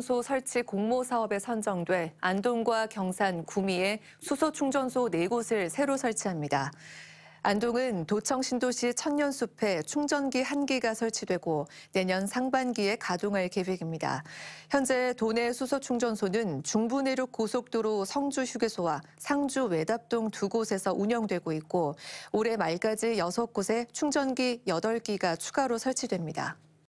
수소 설치 공모 사업에 선정돼 안동과 경산, 구미에 수소 충전소 네곳을 새로 설치합니다. 안동은 도청 신도시 천년숲에 충전기 한개가 설치되고 내년 상반기에 가동할 계획입니다. 현재 도내 수소 충전소는 중부 내륙 고속도로 성주 휴게소와 상주 외답동 두 곳에서 운영되고 있고 올해 말까지 6곳에 충전기 8기가 추가로 설치됩니다.